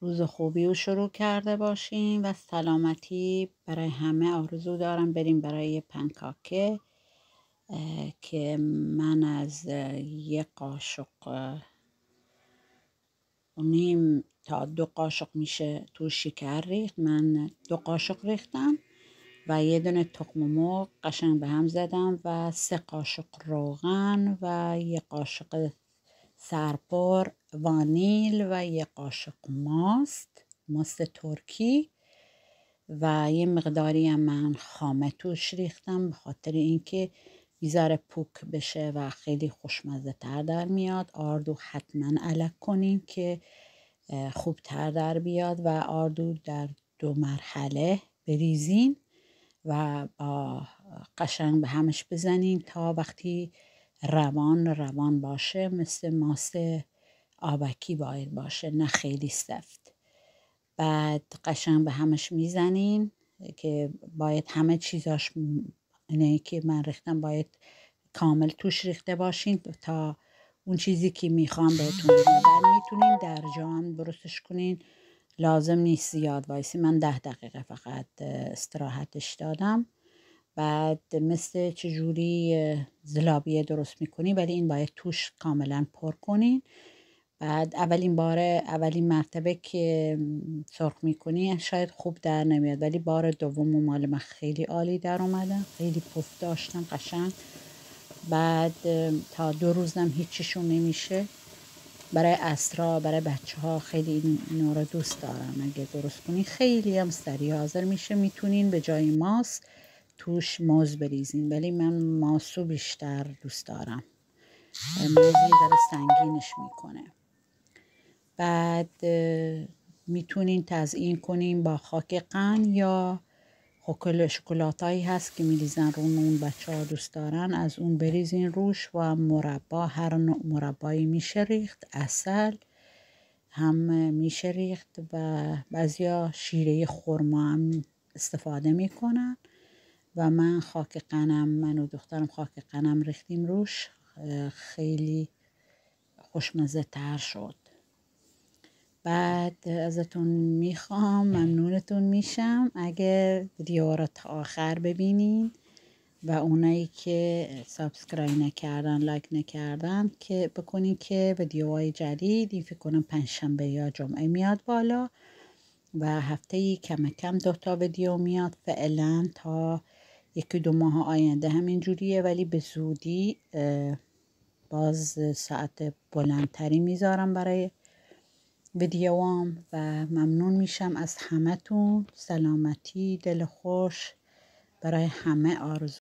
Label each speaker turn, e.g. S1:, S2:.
S1: روز خوبی رو شروع کرده باشیم و سلامتی برای همه آرزو دارم بریم برای پنکاکه که من از یک قاشق نیم تا دو قاشق میشه تو شکر ریخت من دو قاشق ریختم و یه دونه تخم مرغ قشنگ به هم زدم و سه قاشق روغن و یه قاشق سرپور وانیل و یه قاشق ماست ماست ترکی و یه مقداری هم من خامه توش ریختم به خاطر اینکه بیزار پوک بشه و خیلی خوشمزه تر در میاد آردو حتما علک کنیم که خوب تر در بیاد و آردو در دو مرحله بریزین و قشنگ به همش بزنین تا وقتی روان روان باشه مثل ماسه آبکی باید باشه نه خیلی سفت بعد قشنگ به همش میزنین که باید همه چیزاش اینه که من ریختم باید کامل توش ریخته باشین تا اون چیزی که میخوام بهتون بعد میتونین در جان درستش کنین لازم نیست زیاد وایسی من ده دقیقه فقط استراحتش دادم بعد مثل چجوری زلابیه درست میکنی ولی این باید توش کاملا پر کنین بعد اولین بار اولین مرتبه که سرخ میکنی شاید خوب در نمیاد ولی بار دوم و مال من خیلی عالی در اومدن خیلی پف داشتم قشنگ بعد تا دو روزم هیچیشون نمیشه برای اسرا برای بچه ها خیلی اینو دوست دارم اگه درست کنی خیلی هم سریع حاضر میشه میتونین به جای ماست توش موز بریزین ولی من ماسو بیشتر دوست دارم موزی یه ذره سنگینش میکنه بعد میتونین تزیین کنین با خاک قن یا شکلات هایی هست که میریزن رو اون بچه ها دوست دارن از اون بریزین روش و مربا هر نوع مربایی میشه ریخت اصل هم میشه ریخت و بعضیا شیره خورما هم استفاده میکنن و من خاک قنم من و دخترم خاک قنم ریختیم روش خیلی خوشمزه تر شد بعد ازتون میخوام ممنونتون میشم اگه ویدیو را تا آخر ببینین و اونایی که سابسکرایب نکردن لایک نکردن که بکنین که ویدیوهای جدید این فکر کنم پنجشنبه یا جمعه میاد بالا و هفته کم کم دو تا ویدیو میاد فعلا تا یکی دو ماه آینده همین جوریه ولی به زودی باز ساعت بلندتری میذارم برای ویدیوام و ممنون میشم از همتون سلامتی دل خوش برای همه آرزو